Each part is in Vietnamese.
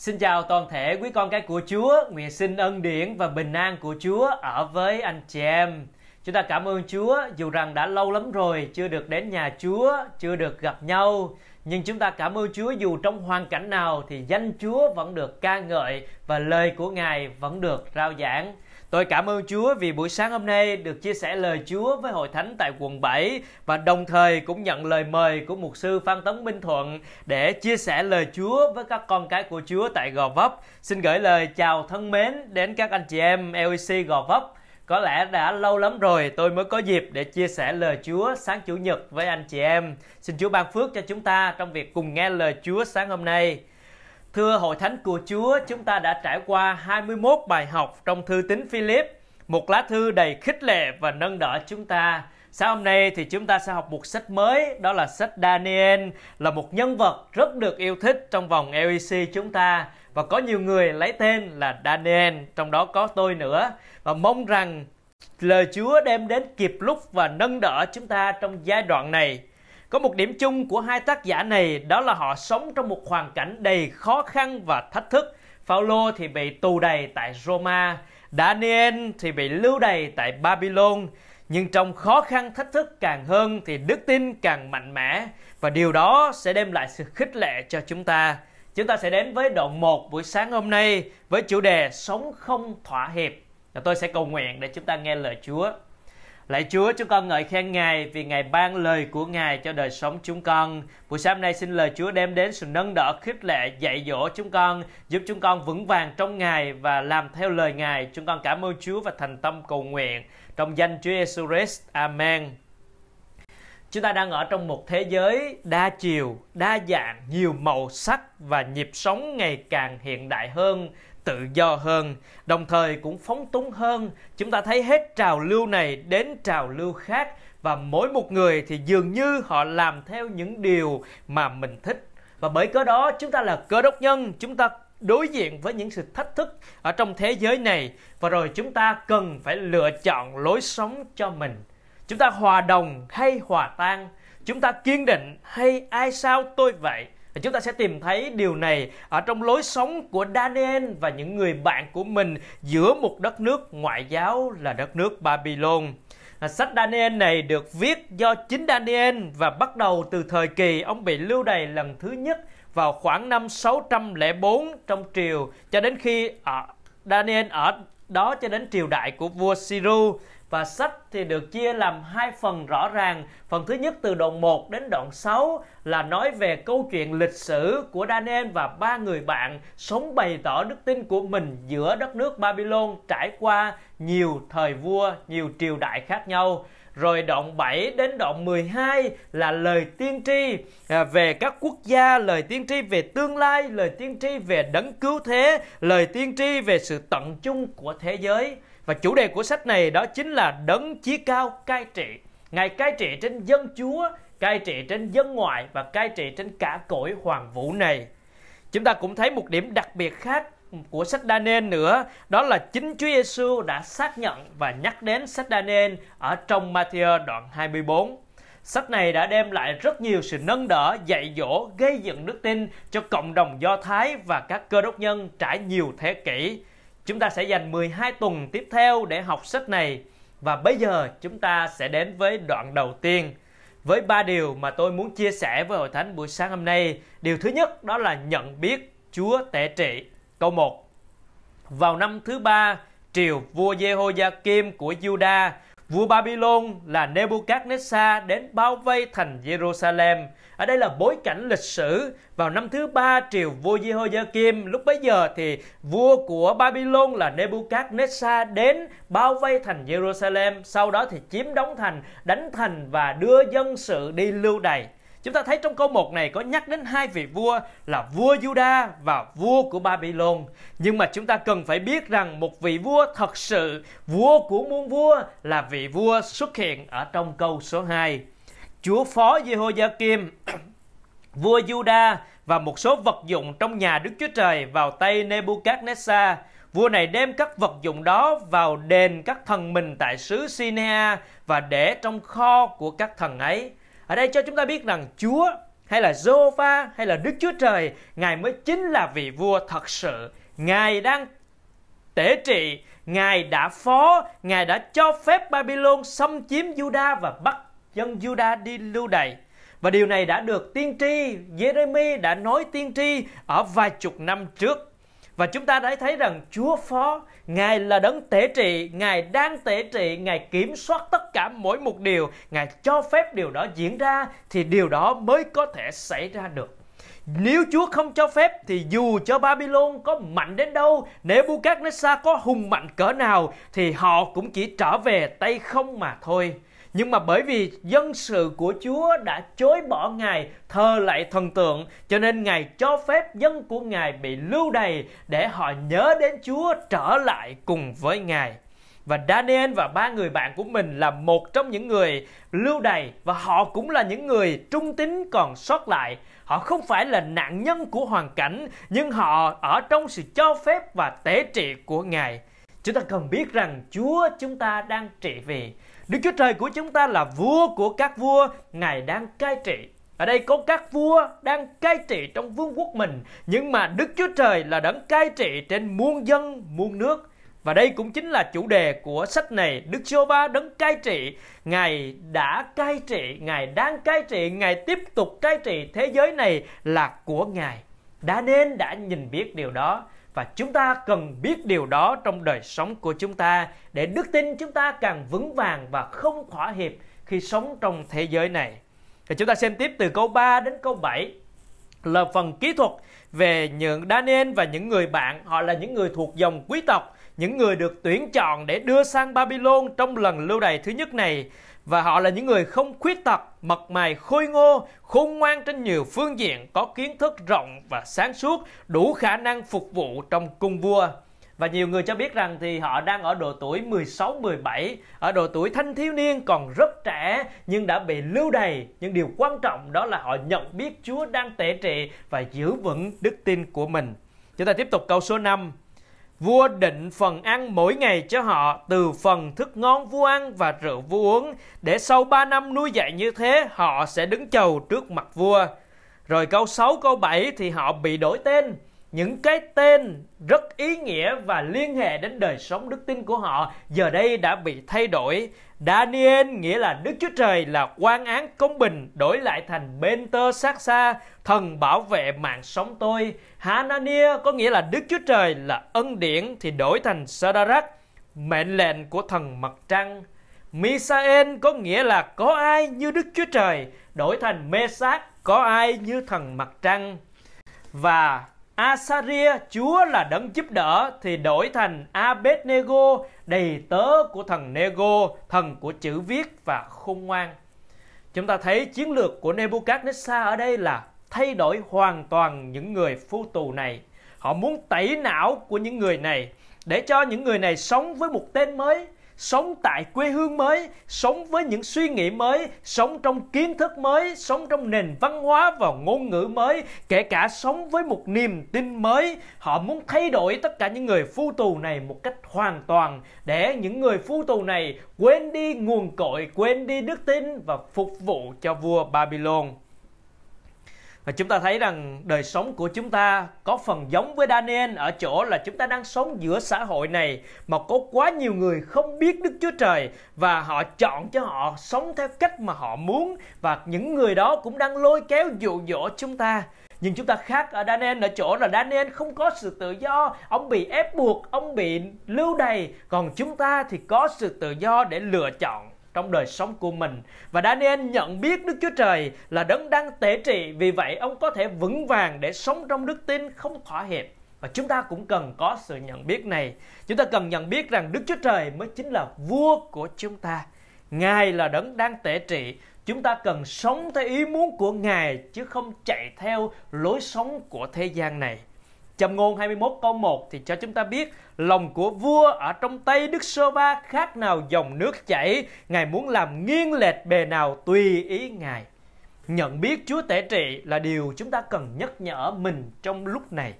Xin chào toàn thể quý con cái của Chúa, nguyện xin ân điển và bình an của Chúa ở với anh chị em. Chúng ta cảm ơn Chúa dù rằng đã lâu lắm rồi chưa được đến nhà Chúa, chưa được gặp nhau, nhưng chúng ta cảm ơn Chúa dù trong hoàn cảnh nào thì danh Chúa vẫn được ca ngợi và lời của Ngài vẫn được rao giảng. Tôi cảm ơn Chúa vì buổi sáng hôm nay được chia sẻ lời Chúa với hội thánh tại quận 7 và đồng thời cũng nhận lời mời của mục sư Phan Tấn Minh Thuận để chia sẻ lời Chúa với các con cái của Chúa tại Gò Vấp. Xin gửi lời chào thân mến đến các anh chị em LEC Gò Vấp. Có lẽ đã lâu lắm rồi tôi mới có dịp để chia sẻ lời Chúa sáng Chủ nhật với anh chị em. Xin Chúa ban phước cho chúng ta trong việc cùng nghe lời Chúa sáng hôm nay. Thưa Hội Thánh của Chúa, chúng ta đã trải qua 21 bài học trong thư tín Philip, một lá thư đầy khích lệ và nâng đỡ chúng ta. Sáng hôm nay thì chúng ta sẽ học một sách mới, đó là sách Daniel, là một nhân vật rất được yêu thích trong vòng LEC chúng ta và có nhiều người lấy tên là Daniel, trong đó có tôi nữa. Và mong rằng lời Chúa đem đến kịp lúc và nâng đỡ chúng ta trong giai đoạn này có một điểm chung của hai tác giả này đó là họ sống trong một hoàn cảnh đầy khó khăn và thách thức. Phaolô thì bị tù đầy tại Roma, Daniel thì bị lưu đày tại Babylon. Nhưng trong khó khăn thách thức càng hơn thì đức tin càng mạnh mẽ và điều đó sẽ đem lại sự khích lệ cho chúng ta. Chúng ta sẽ đến với đoạn 1 buổi sáng hôm nay với chủ đề Sống không thỏa hiệp. Và tôi sẽ cầu nguyện để chúng ta nghe lời Chúa. Lạy Chúa, chúng con ngợi khen Ngài vì Ngài ban lời của Ngài cho đời sống chúng con. Buổi sáng nay xin lời Chúa đem đến sự nâng đỡ, khích lệ, dạy dỗ chúng con, giúp chúng con vững vàng trong Ngài và làm theo lời Ngài. Chúng con cảm ơn Chúa và thành tâm cầu nguyện. Trong danh Chúa Jesus Christ. Amen. Chúng ta đang ở trong một thế giới đa chiều, đa dạng, nhiều màu sắc và nhịp sống ngày càng hiện đại hơn tự do hơn, đồng thời cũng phóng túng hơn. Chúng ta thấy hết trào lưu này đến trào lưu khác và mỗi một người thì dường như họ làm theo những điều mà mình thích. Và bởi cớ đó chúng ta là cơ đốc nhân, chúng ta đối diện với những sự thách thức ở trong thế giới này và rồi chúng ta cần phải lựa chọn lối sống cho mình. Chúng ta hòa đồng hay hòa tan, chúng ta kiên định hay ai sao tôi vậy? Và chúng ta sẽ tìm thấy điều này ở trong lối sống của Daniel và những người bạn của mình giữa một đất nước ngoại giáo là đất nước Babylon. À, sách Daniel này được viết do chính Daniel và bắt đầu từ thời kỳ ông bị lưu đày lần thứ nhất vào khoảng năm 604 trong triều cho đến khi ở à, Daniel ở đó cho đến triều đại của vua Siru và sách thì được chia làm hai phần rõ ràng. Phần thứ nhất từ đoạn 1 đến đoạn 6 là nói về câu chuyện lịch sử của Daniel và ba người bạn sống bày tỏ đức tin của mình giữa đất nước Babylon trải qua nhiều thời vua, nhiều triều đại khác nhau. Rồi đoạn 7 đến đoạn 12 là lời tiên tri à, về các quốc gia, lời tiên tri về tương lai, lời tiên tri về đấng cứu thế, lời tiên tri về sự tận chung của thế giới và chủ đề của sách này đó chính là đấng chí cao cai trị. Ngài cai trị trên dân chúa, cai trị trên dân ngoại và cai trị trên cả cõi hoàng vũ này. Chúng ta cũng thấy một điểm đặc biệt khác của sách Daniel nữa đó là chính Chúa Giêsu đã xác nhận và nhắc đến sách Daniel ở trong Matthew đoạn 24. Sách này đã đem lại rất nhiều sự nâng đỡ, dạy dỗ, gây dựng đức tin cho cộng đồng Do Thái và các cơ đốc nhân trải nhiều thế kỷ. Chúng ta sẽ dành 12 tuần tiếp theo để học sách này và bây giờ chúng ta sẽ đến với đoạn đầu tiên với ba điều mà tôi muốn chia sẻ với hội thánh buổi sáng hôm nay. Điều thứ nhất đó là nhận biết Chúa tể trị. Câu 1. Vào năm thứ ba, triều vua Jehoiakim của Juda Vua Babylon là Nebuchadnezzar đến bao vây thành Jerusalem. Ở đây là bối cảnh lịch sử vào năm thứ ba triều vua Jehoiakim. Lúc bấy giờ thì vua của Babylon là Nebuchadnezzar đến bao vây thành Jerusalem. Sau đó thì chiếm đóng thành, đánh thành và đưa dân sự đi lưu đày. Chúng ta thấy trong câu 1 này có nhắc đến hai vị vua là vua Juda và vua của Babylon. Nhưng mà chúng ta cần phải biết rằng một vị vua thật sự, vua của muôn vua là vị vua xuất hiện ở trong câu số 2. Chúa phó Jehoiakim, vua Juda và một số vật dụng trong nhà Đức Chúa Trời vào tay Nebuchadnezzar. Vua này đem các vật dụng đó vào đền các thần mình tại xứ Sinea và để trong kho của các thần ấy ở đây cho chúng ta biết rằng Chúa hay là Jehovah hay là Đức Chúa Trời ngài mới chính là vị vua thật sự ngài đang tể trị ngài đã phó ngài đã cho phép Babylon xâm chiếm Juda và bắt dân Juda đi lưu đày và điều này đã được tiên tri Jeremy đã nói tiên tri ở vài chục năm trước và chúng ta đã thấy rằng Chúa Phó, Ngài là đấng tể trị, Ngài đang tể trị, Ngài kiểm soát tất cả mỗi một điều, Ngài cho phép điều đó diễn ra thì điều đó mới có thể xảy ra được. Nếu Chúa không cho phép thì dù cho Babylon có mạnh đến đâu, Nebuchadnezzar có hùng mạnh cỡ nào thì họ cũng chỉ trở về tay không mà thôi nhưng mà bởi vì dân sự của Chúa đã chối bỏ Ngài thờ lại thần tượng cho nên Ngài cho phép dân của Ngài bị lưu đày để họ nhớ đến Chúa trở lại cùng với Ngài. Và Daniel và ba người bạn của mình là một trong những người lưu đày và họ cũng là những người trung tín còn sót lại. Họ không phải là nạn nhân của hoàn cảnh nhưng họ ở trong sự cho phép và tế trị của Ngài. Chúng ta cần biết rằng Chúa chúng ta đang trị vì Đức Chúa Trời của chúng ta là vua của các vua, Ngài đang cai trị. Ở đây có các vua đang cai trị trong vương quốc mình, nhưng mà Đức Chúa Trời là đấng cai trị trên muôn dân, muôn nước. Và đây cũng chính là chủ đề của sách này, Đức Chúa Ba đấng cai trị, Ngài đã cai trị, Ngài đang cai trị, Ngài tiếp tục cai trị thế giới này là của Ngài. Đã nên đã nhìn biết điều đó và chúng ta cần biết điều đó trong đời sống của chúng ta để đức tin chúng ta càng vững vàng và không thỏa hiệp khi sống trong thế giới này. Thì chúng ta xem tiếp từ câu 3 đến câu 7 là phần kỹ thuật về những Daniel và những người bạn, họ là những người thuộc dòng quý tộc, những người được tuyển chọn để đưa sang Babylon trong lần lưu đày thứ nhất này và họ là những người không khuyết tật, mật mày khôi ngô, khôn ngoan trên nhiều phương diện, có kiến thức rộng và sáng suốt, đủ khả năng phục vụ trong cung vua. Và nhiều người cho biết rằng thì họ đang ở độ tuổi 16, 17, ở độ tuổi thanh thiếu niên còn rất trẻ nhưng đã bị lưu đày. Nhưng điều quan trọng đó là họ nhận biết Chúa đang tệ trị và giữ vững đức tin của mình. Chúng ta tiếp tục câu số 5. Vua định phần ăn mỗi ngày cho họ từ phần thức ngon vua ăn và rượu vua uống để sau 3 năm nuôi dạy như thế họ sẽ đứng chầu trước mặt vua. Rồi câu 6 câu 7 thì họ bị đổi tên những cái tên rất ý nghĩa và liên hệ đến đời sống đức tin của họ giờ đây đã bị thay đổi. Daniel nghĩa là Đức Chúa Trời là quan án công bình đổi lại thành bên tơ sát xa, thần bảo vệ mạng sống tôi. Hanania có nghĩa là Đức Chúa Trời là ân điển thì đổi thành Sadarach, mệnh lệnh của thần mặt trăng. Misael có nghĩa là có ai như Đức Chúa Trời đổi thành Mesac có ai như thần mặt trăng. Và Asaria, Chúa là đấng giúp đỡ thì đổi thành Abednego, đầy tớ của thần Nego, thần của chữ viết và khôn ngoan. Chúng ta thấy chiến lược của Nebuchadnezzar ở đây là thay đổi hoàn toàn những người phu tù này. Họ muốn tẩy não của những người này để cho những người này sống với một tên mới, sống tại quê hương mới, sống với những suy nghĩ mới, sống trong kiến thức mới, sống trong nền văn hóa và ngôn ngữ mới, kể cả sống với một niềm tin mới. Họ muốn thay đổi tất cả những người phu tù này một cách hoàn toàn để những người phu tù này quên đi nguồn cội, quên đi đức tin và phục vụ cho vua Babylon và chúng ta thấy rằng đời sống của chúng ta có phần giống với Daniel ở chỗ là chúng ta đang sống giữa xã hội này mà có quá nhiều người không biết Đức Chúa Trời và họ chọn cho họ sống theo cách mà họ muốn và những người đó cũng đang lôi kéo dụ dỗ chúng ta. Nhưng chúng ta khác ở Daniel ở chỗ là Daniel không có sự tự do, ông bị ép buộc, ông bị lưu đày, còn chúng ta thì có sự tự do để lựa chọn trong đời sống của mình và Daniel nhận biết Đức Chúa Trời là đấng đang tể trị vì vậy ông có thể vững vàng để sống trong đức tin không thỏa hiệp và chúng ta cũng cần có sự nhận biết này chúng ta cần nhận biết rằng Đức Chúa Trời mới chính là vua của chúng ta Ngài là đấng đang tể trị chúng ta cần sống theo ý muốn của Ngài chứ không chạy theo lối sống của thế gian này Châm ngôn 21 câu 1 thì cho chúng ta biết lòng của vua ở trong tay Đức Sô Va khác nào dòng nước chảy, Ngài muốn làm nghiêng lệch bề nào tùy ý Ngài. Nhận biết Chúa tể trị là điều chúng ta cần nhắc nhở mình trong lúc này.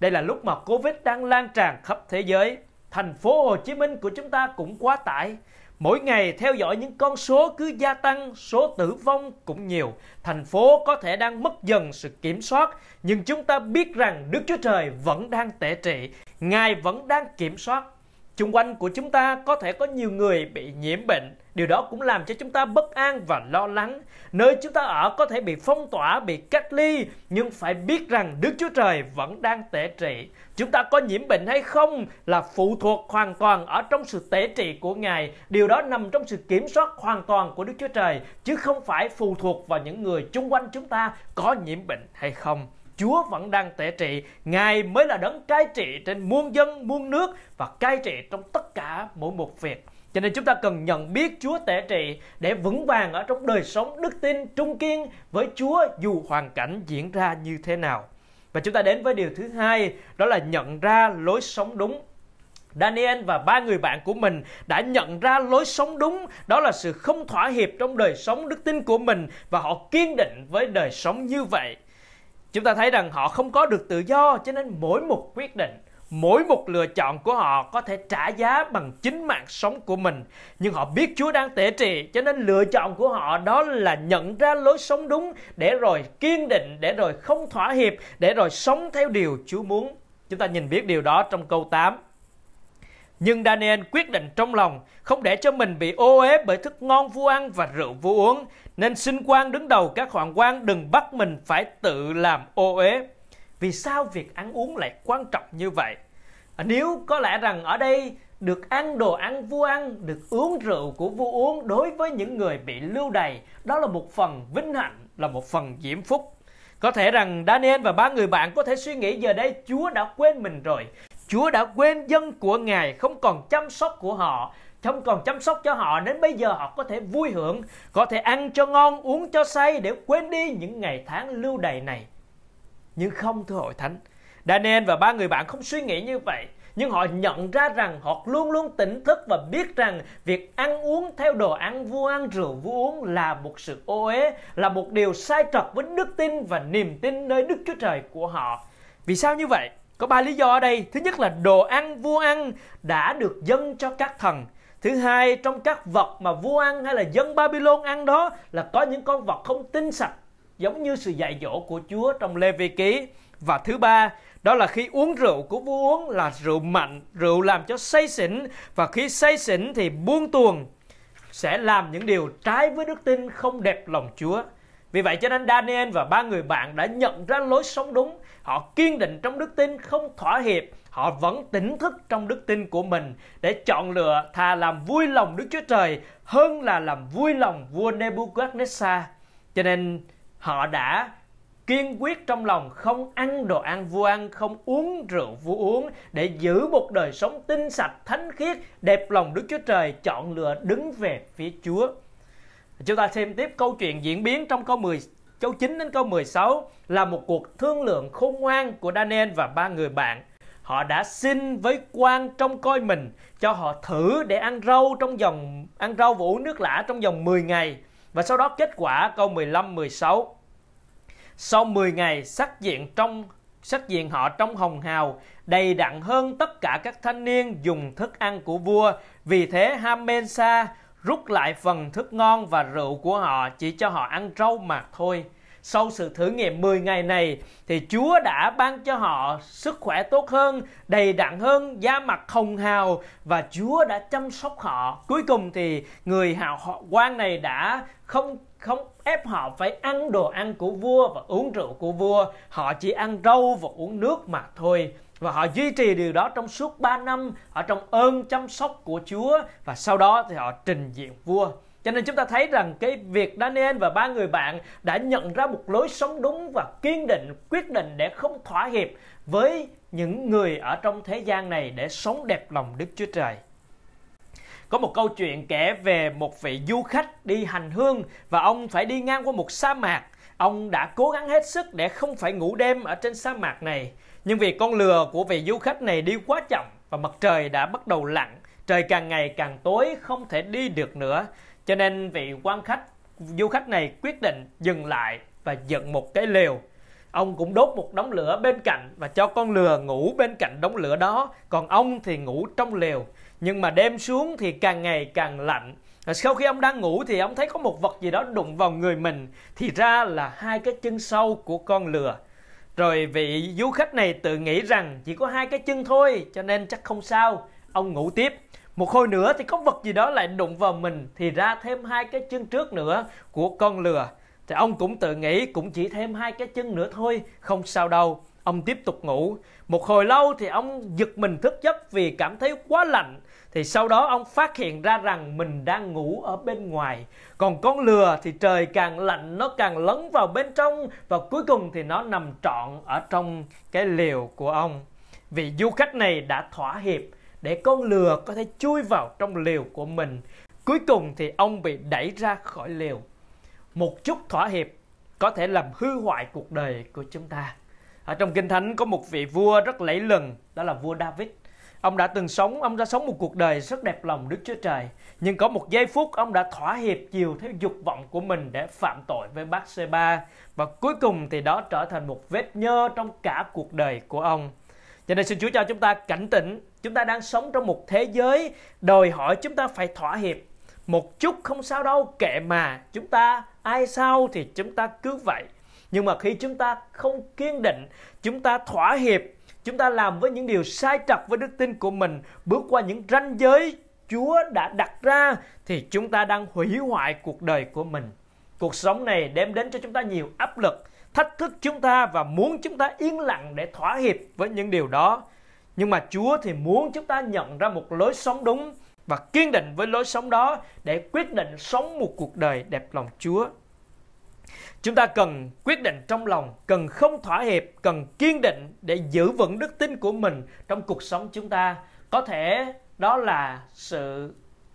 Đây là lúc mà Covid đang lan tràn khắp thế giới. Thành phố Hồ Chí Minh của chúng ta cũng quá tải. Mỗi ngày theo dõi những con số cứ gia tăng, số tử vong cũng nhiều. Thành phố có thể đang mất dần sự kiểm soát, nhưng chúng ta biết rằng Đức Chúa Trời vẫn đang tể trị, Ngài vẫn đang kiểm soát Xung quanh của chúng ta có thể có nhiều người bị nhiễm bệnh, điều đó cũng làm cho chúng ta bất an và lo lắng. Nơi chúng ta ở có thể bị phong tỏa, bị cách ly, nhưng phải biết rằng Đức Chúa Trời vẫn đang tể trị. Chúng ta có nhiễm bệnh hay không là phụ thuộc hoàn toàn ở trong sự tể trị của Ngài. Điều đó nằm trong sự kiểm soát hoàn toàn của Đức Chúa Trời, chứ không phải phụ thuộc vào những người chung quanh chúng ta có nhiễm bệnh hay không. Chúa vẫn đang tể trị, Ngài mới là đấng cai trị trên muôn dân, muôn nước và cai trị trong tất cả mỗi một việc. Cho nên chúng ta cần nhận biết Chúa tể trị để vững vàng ở trong đời sống đức tin trung kiên với Chúa dù hoàn cảnh diễn ra như thế nào. Và chúng ta đến với điều thứ hai, đó là nhận ra lối sống đúng. Daniel và ba người bạn của mình đã nhận ra lối sống đúng, đó là sự không thỏa hiệp trong đời sống đức tin của mình và họ kiên định với đời sống như vậy chúng ta thấy rằng họ không có được tự do cho nên mỗi một quyết định mỗi một lựa chọn của họ có thể trả giá bằng chính mạng sống của mình nhưng họ biết chúa đang tể trị cho nên lựa chọn của họ đó là nhận ra lối sống đúng để rồi kiên định để rồi không thỏa hiệp để rồi sống theo điều chúa muốn chúng ta nhìn biết điều đó trong câu 8 nhưng Daniel quyết định trong lòng không để cho mình bị ô uế bởi thức ngon vua ăn và rượu vua uống, nên xin quan đứng đầu các hoàng quan đừng bắt mình phải tự làm ô uế. Vì sao việc ăn uống lại quan trọng như vậy? À, nếu có lẽ rằng ở đây được ăn đồ ăn vua ăn, được uống rượu của vua uống đối với những người bị lưu đày, đó là một phần vinh hạnh, là một phần diễm phúc. Có thể rằng Daniel và ba người bạn có thể suy nghĩ giờ đây Chúa đã quên mình rồi. Chúa đã quên dân của Ngài không còn chăm sóc của họ không còn chăm sóc cho họ đến bây giờ họ có thể vui hưởng có thể ăn cho ngon uống cho say để quên đi những ngày tháng lưu đày này nhưng không thưa hội thánh Daniel và ba người bạn không suy nghĩ như vậy nhưng họ nhận ra rằng họ luôn luôn tỉnh thức và biết rằng việc ăn uống theo đồ ăn vua ăn rượu vua uống là một sự ô uế là một điều sai trật với đức tin và niềm tin nơi đức chúa trời của họ vì sao như vậy có ba lý do ở đây. Thứ nhất là đồ ăn vua ăn đã được dâng cho các thần. Thứ hai, trong các vật mà vua ăn hay là dân Babylon ăn đó là có những con vật không tinh sạch, giống như sự dạy dỗ của Chúa trong Lê Vi Ký. Và thứ ba, đó là khi uống rượu của vua uống là rượu mạnh, rượu làm cho say xỉn và khi say xỉn thì buông tuồng sẽ làm những điều trái với đức tin không đẹp lòng Chúa. Vì vậy cho nên Daniel và ba người bạn đã nhận ra lối sống đúng, họ kiên định trong đức tin, không thỏa hiệp, họ vẫn tỉnh thức trong đức tin của mình để chọn lựa thà làm vui lòng Đức Chúa Trời hơn là làm vui lòng vua Nebuchadnezzar. Cho nên họ đã kiên quyết trong lòng không ăn đồ ăn vua ăn, không uống rượu vua uống để giữ một đời sống tinh sạch, thánh khiết, đẹp lòng Đức Chúa Trời, chọn lựa đứng về phía Chúa. Chúng ta xem tiếp câu chuyện diễn biến trong câu 10 câu 9 đến câu 16 là một cuộc thương lượng khôn ngoan của Daniel và ba người bạn. Họ đã xin với quan trong coi mình cho họ thử để ăn rau trong dòng ăn rau và uống nước lã trong vòng 10 ngày và sau đó kết quả câu 15 16. Sau 10 ngày sắc diện trong sắc diện họ trong hồng hào đầy đặn hơn tất cả các thanh niên dùng thức ăn của vua vì thế Hamensa rút lại phần thức ngon và rượu của họ chỉ cho họ ăn rau mà thôi. Sau sự thử nghiệm 10 ngày này thì Chúa đã ban cho họ sức khỏe tốt hơn, đầy đặn hơn, da mặt hồng hào và Chúa đã chăm sóc họ. Cuối cùng thì người hào họ quan này đã không không ép họ phải ăn đồ ăn của vua và uống rượu của vua, họ chỉ ăn rau và uống nước mà thôi và họ duy trì điều đó trong suốt 3 năm ở trong ơn chăm sóc của Chúa và sau đó thì họ trình diện vua. Cho nên chúng ta thấy rằng cái việc Daniel và ba người bạn đã nhận ra một lối sống đúng và kiên định, quyết định để không thỏa hiệp với những người ở trong thế gian này để sống đẹp lòng Đức Chúa Trời. Có một câu chuyện kể về một vị du khách đi hành hương và ông phải đi ngang qua một sa mạc. Ông đã cố gắng hết sức để không phải ngủ đêm ở trên sa mạc này. Nhưng vì con lừa của vị du khách này đi quá chậm và mặt trời đã bắt đầu lặn, trời càng ngày càng tối không thể đi được nữa, cho nên vị quan khách du khách này quyết định dừng lại và dựng một cái lều. Ông cũng đốt một đống lửa bên cạnh và cho con lừa ngủ bên cạnh đống lửa đó, còn ông thì ngủ trong lều. Nhưng mà đêm xuống thì càng ngày càng lạnh. Sau khi ông đang ngủ thì ông thấy có một vật gì đó đụng vào người mình, thì ra là hai cái chân sâu của con lừa. Rồi vị du khách này tự nghĩ rằng chỉ có hai cái chân thôi cho nên chắc không sao. Ông ngủ tiếp. Một hồi nữa thì có vật gì đó lại đụng vào mình thì ra thêm hai cái chân trước nữa của con lừa. Thì ông cũng tự nghĩ cũng chỉ thêm hai cái chân nữa thôi, không sao đâu. Ông tiếp tục ngủ. Một hồi lâu thì ông giật mình thức giấc vì cảm thấy quá lạnh thì sau đó ông phát hiện ra rằng mình đang ngủ ở bên ngoài còn con lừa thì trời càng lạnh nó càng lấn vào bên trong và cuối cùng thì nó nằm trọn ở trong cái liều của ông vị du khách này đã thỏa hiệp để con lừa có thể chui vào trong liều của mình cuối cùng thì ông bị đẩy ra khỏi liều một chút thỏa hiệp có thể làm hư hoại cuộc đời của chúng ta ở trong kinh thánh có một vị vua rất lẫy lừng đó là vua david Ông đã từng sống, ông đã sống một cuộc đời rất đẹp lòng Đức Chúa Trời. Nhưng có một giây phút ông đã thỏa hiệp chiều theo dục vọng của mình để phạm tội với bác ba Và cuối cùng thì đó trở thành một vết nhơ trong cả cuộc đời của ông. Cho nên xin Chúa cho chúng ta cảnh tỉnh. Chúng ta đang sống trong một thế giới đòi hỏi chúng ta phải thỏa hiệp. Một chút không sao đâu, kệ mà. Chúng ta ai sao thì chúng ta cứ vậy. Nhưng mà khi chúng ta không kiên định, chúng ta thỏa hiệp chúng ta làm với những điều sai trật với đức tin của mình bước qua những ranh giới chúa đã đặt ra thì chúng ta đang hủy hoại cuộc đời của mình cuộc sống này đem đến cho chúng ta nhiều áp lực thách thức chúng ta và muốn chúng ta yên lặng để thỏa hiệp với những điều đó nhưng mà chúa thì muốn chúng ta nhận ra một lối sống đúng và kiên định với lối sống đó để quyết định sống một cuộc đời đẹp lòng chúa Chúng ta cần quyết định trong lòng, cần không thỏa hiệp, cần kiên định để giữ vững đức tin của mình trong cuộc sống chúng ta. Có thể đó là sự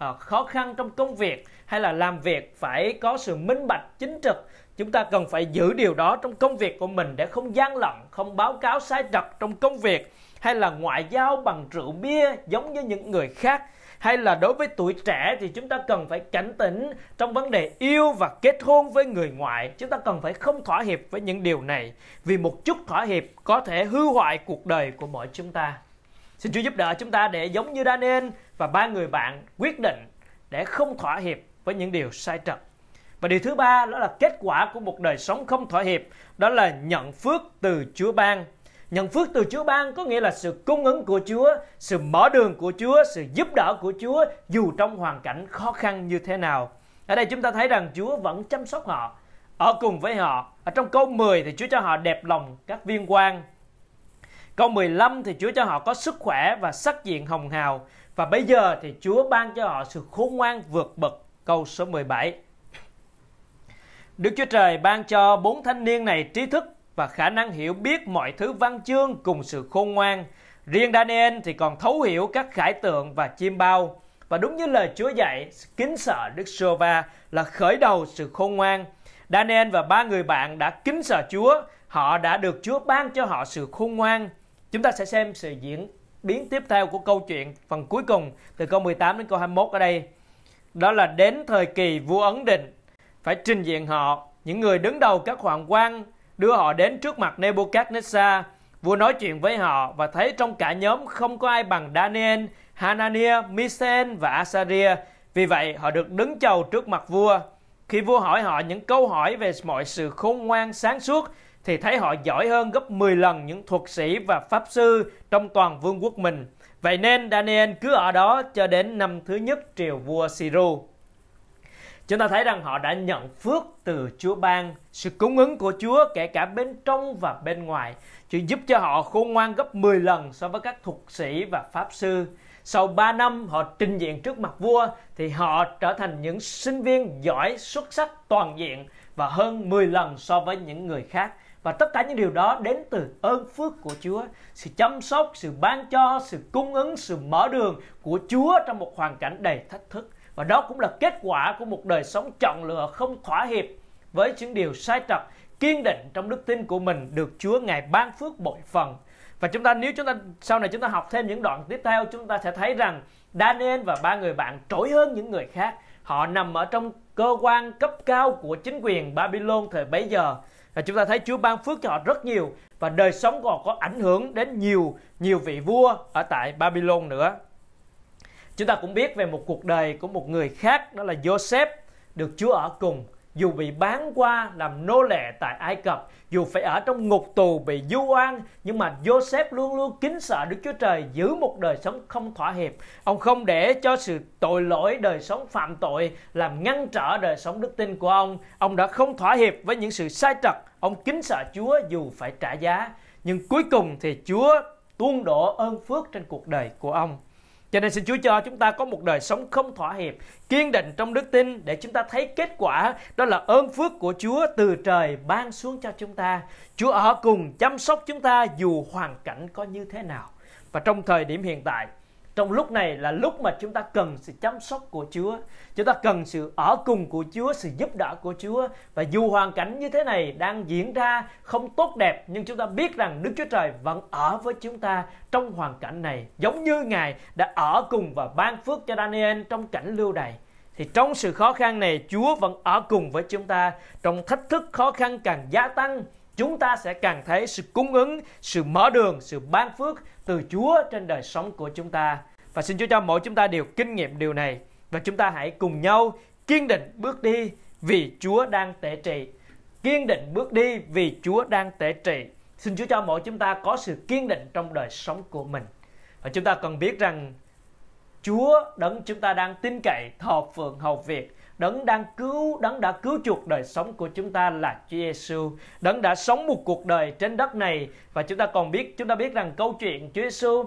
uh, khó khăn trong công việc hay là làm việc phải có sự minh bạch chính trực. Chúng ta cần phải giữ điều đó trong công việc của mình để không gian lận, không báo cáo sai trật trong công việc hay là ngoại giao bằng rượu bia giống như những người khác hay là đối với tuổi trẻ thì chúng ta cần phải cảnh tỉnh trong vấn đề yêu và kết hôn với người ngoại chúng ta cần phải không thỏa hiệp với những điều này vì một chút thỏa hiệp có thể hư hoại cuộc đời của mỗi chúng ta xin Chúa giúp đỡ chúng ta để giống như Daniel và ba người bạn quyết định để không thỏa hiệp với những điều sai trật và điều thứ ba đó là kết quả của một đời sống không thỏa hiệp đó là nhận phước từ Chúa ban Nhận phước từ Chúa ban có nghĩa là sự cung ứng của Chúa, sự mở đường của Chúa, sự giúp đỡ của Chúa dù trong hoàn cảnh khó khăn như thế nào. Ở đây chúng ta thấy rằng Chúa vẫn chăm sóc họ, ở cùng với họ. Ở trong câu 10 thì Chúa cho họ đẹp lòng các viên quan. Câu 15 thì Chúa cho họ có sức khỏe và sắc diện hồng hào. Và bây giờ thì Chúa ban cho họ sự khôn ngoan vượt bậc. Câu số 17. Đức Chúa Trời ban cho bốn thanh niên này trí thức và khả năng hiểu biết mọi thứ văn chương cùng sự khôn ngoan. Riêng Daniel thì còn thấu hiểu các khải tượng và chim bao. Và đúng như lời Chúa dạy, kính sợ Đức sô là khởi đầu sự khôn ngoan. Daniel và ba người bạn đã kính sợ Chúa, họ đã được Chúa ban cho họ sự khôn ngoan. Chúng ta sẽ xem sự diễn biến tiếp theo của câu chuyện phần cuối cùng từ câu 18 đến câu 21 ở đây. Đó là đến thời kỳ vua Ấn Định phải trình diện họ, những người đứng đầu các hoàng quan đưa họ đến trước mặt Nebuchadnezzar. Vua nói chuyện với họ và thấy trong cả nhóm không có ai bằng Daniel, Hanania, Misael và Asaria. Vì vậy họ được đứng chầu trước mặt vua. Khi vua hỏi họ những câu hỏi về mọi sự khôn ngoan sáng suốt thì thấy họ giỏi hơn gấp 10 lần những thuật sĩ và pháp sư trong toàn vương quốc mình. Vậy nên Daniel cứ ở đó cho đến năm thứ nhất triều vua Siru. Chúng ta thấy rằng họ đã nhận phước từ Chúa ban, sự cung ứng của Chúa kể cả bên trong và bên ngoài. Chúa giúp cho họ khôn ngoan gấp 10 lần so với các thuật sĩ và pháp sư. Sau 3 năm họ trình diện trước mặt vua thì họ trở thành những sinh viên giỏi, xuất sắc, toàn diện và hơn 10 lần so với những người khác. Và tất cả những điều đó đến từ ơn phước của Chúa, sự chăm sóc, sự ban cho, sự cung ứng, sự mở đường của Chúa trong một hoàn cảnh đầy thách thức và đó cũng là kết quả của một đời sống chọn lựa không thỏa hiệp với những điều sai trật kiên định trong đức tin của mình được Chúa ngài ban phước bội phần và chúng ta nếu chúng ta sau này chúng ta học thêm những đoạn tiếp theo chúng ta sẽ thấy rằng Daniel và ba người bạn trỗi hơn những người khác họ nằm ở trong cơ quan cấp cao của chính quyền Babylon thời bấy giờ và chúng ta thấy Chúa ban phước cho họ rất nhiều và đời sống còn có ảnh hưởng đến nhiều nhiều vị vua ở tại Babylon nữa Chúng ta cũng biết về một cuộc đời của một người khác đó là Joseph được Chúa ở cùng dù bị bán qua làm nô lệ tại Ai Cập, dù phải ở trong ngục tù bị du oan, nhưng mà Joseph luôn luôn kính sợ Đức Chúa Trời giữ một đời sống không thỏa hiệp. Ông không để cho sự tội lỗi đời sống phạm tội làm ngăn trở đời sống đức tin của ông. Ông đã không thỏa hiệp với những sự sai trật. Ông kính sợ Chúa dù phải trả giá. Nhưng cuối cùng thì Chúa tuôn đổ ơn phước trên cuộc đời của ông. Cho nên xin Chúa cho chúng ta có một đời sống không thỏa hiệp, kiên định trong đức tin để chúng ta thấy kết quả đó là ơn phước của Chúa từ trời ban xuống cho chúng ta. Chúa ở cùng chăm sóc chúng ta dù hoàn cảnh có như thế nào. Và trong thời điểm hiện tại, trong lúc này là lúc mà chúng ta cần sự chăm sóc của Chúa chúng ta cần sự ở cùng của Chúa sự giúp đỡ của Chúa và dù hoàn cảnh như thế này đang diễn ra không tốt đẹp nhưng chúng ta biết rằng Đức Chúa Trời vẫn ở với chúng ta trong hoàn cảnh này giống như Ngài đã ở cùng và ban phước cho Daniel trong cảnh lưu đày thì trong sự khó khăn này Chúa vẫn ở cùng với chúng ta trong thách thức khó khăn càng gia tăng chúng ta sẽ càng thấy sự cung ứng, sự mở đường, sự ban phước từ Chúa trên đời sống của chúng ta. Và xin Chúa cho mỗi chúng ta đều kinh nghiệm điều này và chúng ta hãy cùng nhau kiên định bước đi vì Chúa đang tể trị. Kiên định bước đi vì Chúa đang tể trị. Xin Chúa cho mỗi chúng ta có sự kiên định trong đời sống của mình. Và chúng ta cần biết rằng Chúa đấng chúng ta đang tin cậy thọ phượng hầu việc đấng đang cứu đấng đã cứu chuộc đời sống của chúng ta là Chúa Giêsu đấng đã sống một cuộc đời trên đất này và chúng ta còn biết chúng ta biết rằng câu chuyện Chúa Giêsu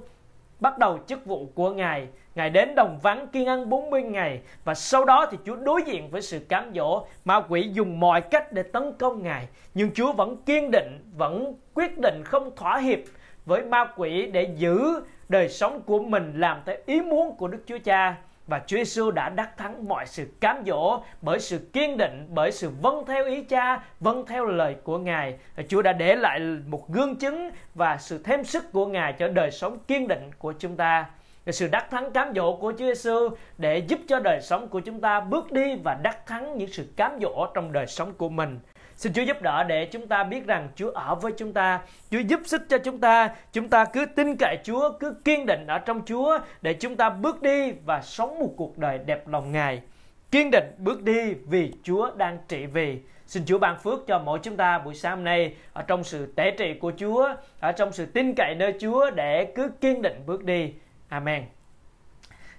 bắt đầu chức vụ của Ngài. Ngài đến đồng vắng kiên ăn 40 ngày và sau đó thì Chúa đối diện với sự cám dỗ, ma quỷ dùng mọi cách để tấn công Ngài, nhưng Chúa vẫn kiên định, vẫn quyết định không thỏa hiệp với ma quỷ để giữ đời sống của mình làm theo ý muốn của Đức Chúa Cha và Chúa Giêsu đã đắc thắng mọi sự cám dỗ bởi sự kiên định, bởi sự vâng theo ý Cha, vâng theo lời của Ngài. Chúa đã để lại một gương chứng và sự thêm sức của Ngài cho đời sống kiên định của chúng ta. sự đắc thắng cám dỗ của Chúa Giêsu để giúp cho đời sống của chúng ta bước đi và đắc thắng những sự cám dỗ trong đời sống của mình. Xin Chúa giúp đỡ để chúng ta biết rằng Chúa ở với chúng ta, Chúa giúp sức cho chúng ta, chúng ta cứ tin cậy Chúa, cứ kiên định ở trong Chúa để chúng ta bước đi và sống một cuộc đời đẹp lòng Ngài. Kiên định bước đi vì Chúa đang trị vì. Xin Chúa ban phước cho mỗi chúng ta buổi sáng hôm nay ở trong sự tế trị của Chúa, ở trong sự tin cậy nơi Chúa để cứ kiên định bước đi. Amen.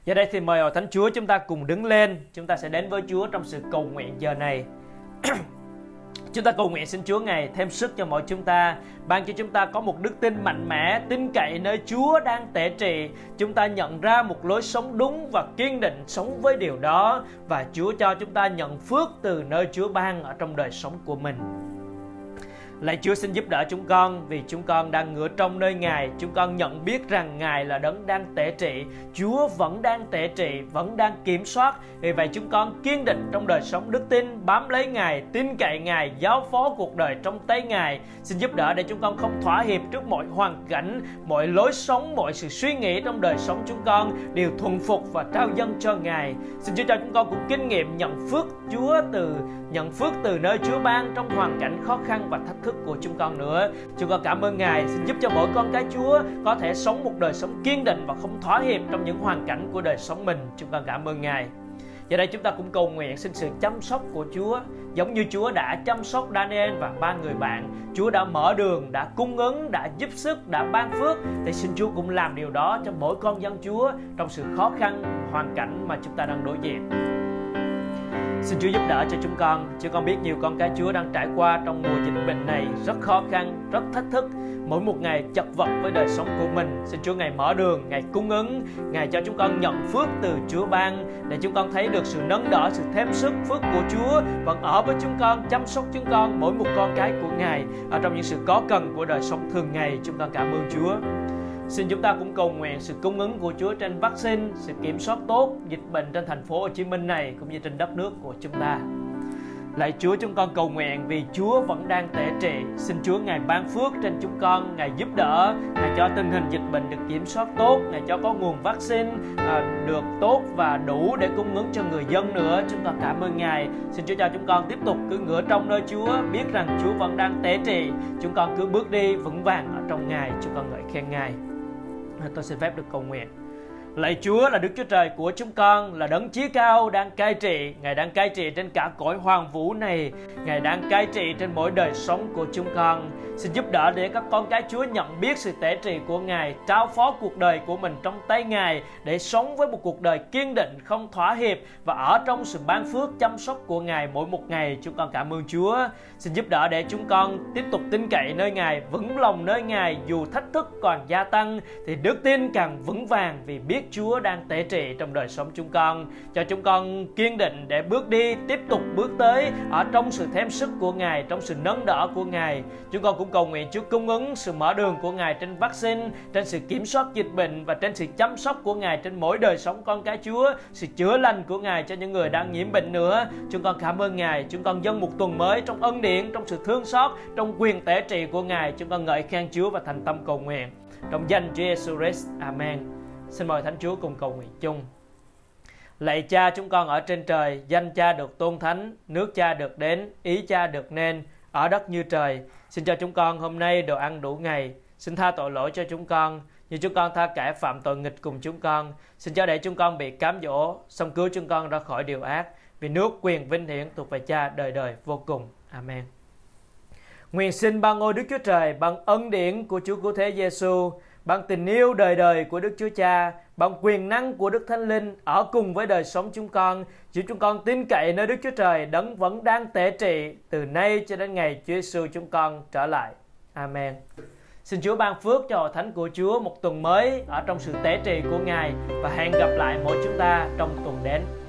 Giờ đây thì mời Thánh Chúa chúng ta cùng đứng lên, chúng ta sẽ đến với Chúa trong sự cầu nguyện giờ này. Chúng ta cầu nguyện xin Chúa ngày thêm sức cho mọi chúng ta Ban cho chúng ta có một đức tin mạnh mẽ Tin cậy nơi Chúa đang tể trị Chúng ta nhận ra một lối sống đúng Và kiên định sống với điều đó Và Chúa cho chúng ta nhận phước từ nơi Chúa ban Ở trong đời sống của mình Lạy Chúa xin giúp đỡ chúng con vì chúng con đang ngựa trong nơi Ngài, chúng con nhận biết rằng Ngài là đấng đang tể trị, Chúa vẫn đang tể trị, vẫn đang kiểm soát. Vì vậy chúng con kiên định trong đời sống đức tin, bám lấy Ngài, tin cậy Ngài, giáo phó cuộc đời trong tay Ngài. Xin giúp đỡ để chúng con không thỏa hiệp trước mọi hoàn cảnh, mọi lối sống, mọi sự suy nghĩ trong đời sống chúng con đều thuần phục và trao dâng cho Ngài. Xin Chúa cho chúng con cũng kinh nghiệm nhận phước Chúa từ nhận phước từ nơi Chúa ban trong hoàn cảnh khó khăn và thách thức của chúng con nữa. Chúng con cảm ơn Ngài, xin giúp cho mỗi con cái Chúa có thể sống một đời sống kiên định và không thỏa hiệp trong những hoàn cảnh của đời sống mình. Chúng con cảm ơn Ngài. Giờ đây chúng ta cũng cầu nguyện xin sự chăm sóc của Chúa Giống như Chúa đã chăm sóc Daniel và ba người bạn Chúa đã mở đường, đã cung ứng, đã giúp sức, đã ban phước Thì xin Chúa cũng làm điều đó cho mỗi con dân Chúa Trong sự khó khăn, hoàn cảnh mà chúng ta đang đối diện Xin Chúa giúp đỡ cho chúng con. Chúa con biết nhiều con cái Chúa đang trải qua trong mùa dịch bệnh này rất khó khăn, rất thách thức. Mỗi một ngày chật vật với đời sống của mình. Xin Chúa ngày mở đường, ngày cung ứng, ngày cho chúng con nhận phước từ Chúa ban để chúng con thấy được sự nâng đỡ, sự thêm sức phước của Chúa vẫn ở với chúng con, chăm sóc chúng con mỗi một con cái của Ngài ở trong những sự có cần của đời sống thường ngày. Chúng con cảm ơn Chúa. Xin chúng ta cũng cầu nguyện sự cung ứng của Chúa trên vaccine, sự kiểm soát tốt dịch bệnh trên thành phố Hồ Chí Minh này cũng như trên đất nước của chúng ta. Lạy Chúa chúng con cầu nguyện vì Chúa vẫn đang tể trị. Xin Chúa Ngài ban phước trên chúng con, Ngài giúp đỡ, Ngài cho tình hình dịch bệnh được kiểm soát tốt, Ngài cho có nguồn vaccine à, được tốt và đủ để cung ứng cho người dân nữa. Chúng con cảm ơn Ngài. Xin Chúa cho chúng con tiếp tục cứ ngửa trong nơi Chúa, biết rằng Chúa vẫn đang tể trị. Chúng con cứ bước đi vững vàng ở trong Ngài. Chúng con ngợi khen Ngài thì tôi sẽ phép được cầu nguyện Lạy Chúa là Đức Chúa Trời của chúng con, là đấng chí cao đang cai trị, Ngài đang cai trị trên cả cõi hoàng vũ này, Ngài đang cai trị trên mỗi đời sống của chúng con. Xin giúp đỡ để các con cái Chúa nhận biết sự tể trị của Ngài, trao phó cuộc đời của mình trong tay Ngài để sống với một cuộc đời kiên định, không thỏa hiệp và ở trong sự ban phước chăm sóc của Ngài mỗi một ngày. Chúng con cảm ơn Chúa. Xin giúp đỡ để chúng con tiếp tục tin cậy nơi Ngài, vững lòng nơi Ngài dù thách thức còn gia tăng thì đức tin càng vững vàng vì biết Chúa đang tể trị trong đời sống chúng con cho chúng con kiên định để bước đi tiếp tục bước tới ở trong sự thêm sức của Ngài trong sự nâng đỡ của Ngài chúng con cũng cầu nguyện Chúa cung ứng sự mở đường của Ngài trên vaccine trên sự kiểm soát dịch bệnh và trên sự chăm sóc của Ngài trên mỗi đời sống con cái Chúa sự chữa lành của Ngài cho những người đang nhiễm bệnh nữa chúng con cảm ơn Ngài chúng con dâng một tuần mới trong ân điển trong sự thương xót trong quyền tể trị của Ngài chúng con ngợi khen Chúa và thành tâm cầu nguyện trong danh Chúa Jesus Christ Amen Xin mời Thánh Chúa cùng cầu nguyện chung. Lạy cha chúng con ở trên trời, danh cha được tôn thánh, nước cha được đến, ý cha được nên, ở đất như trời. Xin cho chúng con hôm nay đồ ăn đủ ngày. Xin tha tội lỗi cho chúng con, như chúng con tha kẻ phạm tội nghịch cùng chúng con. Xin cho để chúng con bị cám dỗ, xong cứu chúng con ra khỏi điều ác. Vì nước quyền vinh hiển thuộc về cha đời đời vô cùng. Amen. Nguyện xin ban ngôi Đức Chúa Trời bằng ân điển của Chúa Cứu Thế Giêsu bằng tình yêu đời đời của Đức Chúa Cha, bằng quyền năng của Đức Thánh Linh ở cùng với đời sống chúng con. chỉ chúng con tin cậy nơi Đức Chúa Trời đấng vẫn đang tể trị từ nay cho đến ngày Chúa Giêsu chúng con trở lại. Amen. Xin Chúa ban phước cho hội thánh của Chúa một tuần mới ở trong sự tế trị của Ngài và hẹn gặp lại mỗi chúng ta trong tuần đến.